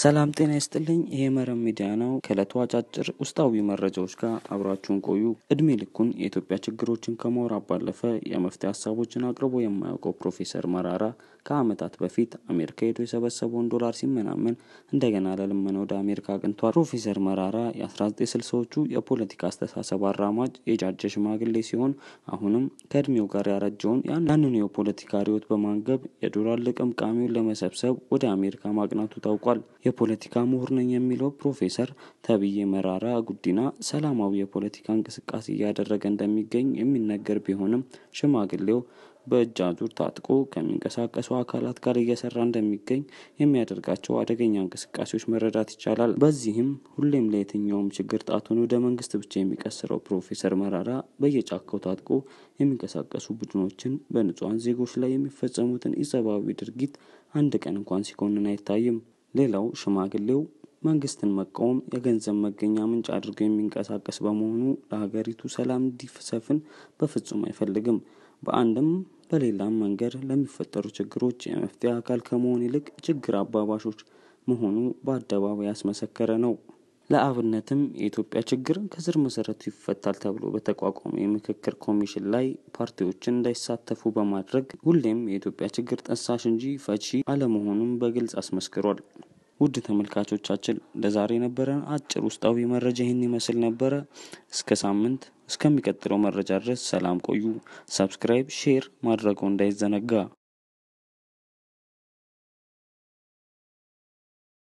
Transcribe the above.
ሰላም ጤና ይስጥልኝ። ይሄ መረብ ሚዲያ ነው። ከእለቱ አጫጭር ውስጣዊ መረጃዎች ጋር አብራችሁን ቆዩ። እድሜ ልኩን የኢትዮጵያ ችግሮችን ከማውራት ባለፈ የመፍትሄ ሀሳቦችን አቅርቦ የማያውቀው ፕሮፌሰር መራራ ከዓመታት በፊት አሜሪካ ሄዶ የሰበሰበውን ዶላር ሲመናመን እንደገና ለልመነ ወደ አሜሪካ አቅንቷል። ፕሮፌሰር መራራ የ1960ዎቹ የፖለቲካ አስተሳሰብ አራማጅ የጃጀ ሽማግሌ ሲሆን አሁንም ከእድሜው ጋር ያረጀውን ያንኑ የፖለቲካ ሪዮት በማንገብ የዶላር ልቅምቃሚውን ለመሰብሰብ ወደ አሜሪካ ማቅናቱ ታውቋል። የፖለቲካ ምሁር ነኝ የሚለው ፕሮፌሰር ተብዬ መራራ ጉዲና ሰላማዊ የፖለቲካ እንቅስቃሴ እያደረገ እንደሚገኝ የሚነገር ቢሆንም ሽማግሌው በእጅ አዙር ታጥቆ ከሚንቀሳቀሱ አካላት ጋር እየሰራ እንደሚገኝ የሚያደርጋቸው አደገኛ እንቅስቃሴዎች መረዳት ይቻላል። በዚህም ሁሌም ለየትኛውም ችግር ጣቱን ወደ መንግስት ብቻ የሚቀስረው ፕሮፌሰር መራራ በየጫካው ታጥቆ የሚንቀሳቀሱ ቡድኖችን በንጹሐን ዜጎች ላይ የሚፈጸሙትን ኢሰብአዊ ድርጊት አንድ ቀን እንኳን ሲኮንን አይታይም። ሌላው ሽማግሌው መንግስትን መቃወም የገንዘብ መገኛ ምንጭ አድርጎ የሚንቀሳቀስ በመሆኑ ለሀገሪቱ ሰላም እንዲሰፍን በፍጹም አይፈልግም። በአንድም በሌላም መንገድ ለሚፈጠሩ ችግሮች የመፍትሄ አካል ከመሆን ይልቅ ችግር አባባሾች መሆኑ በአደባባይ ያስመሰከረ ነው። ለአብነትም የኢትዮጵያ ችግር ከስር መሰረቱ ይፈታል ተብሎ በተቋቋመ የምክክር ኮሚሽን ላይ ፓርቲዎችን እንዳይሳተፉ በማድረግ ሁሌም የኢትዮጵያ ችግር ጠንሳሽ እንጂ ፈቺ አለመሆኑን በግልጽ አስመስክሯል። ውድ ተመልካቾቻችን ለዛሬ የነበረን አጭር ውስጣዊ መረጃ ይህን ይመስል ነበረ። እስከ ሳምንት እስከሚቀጥለው መረጃ ድረስ ሰላም ቆዩ። ሰብስክራይብ፣ ሼር ማድረገው እንዳይዘነጋ።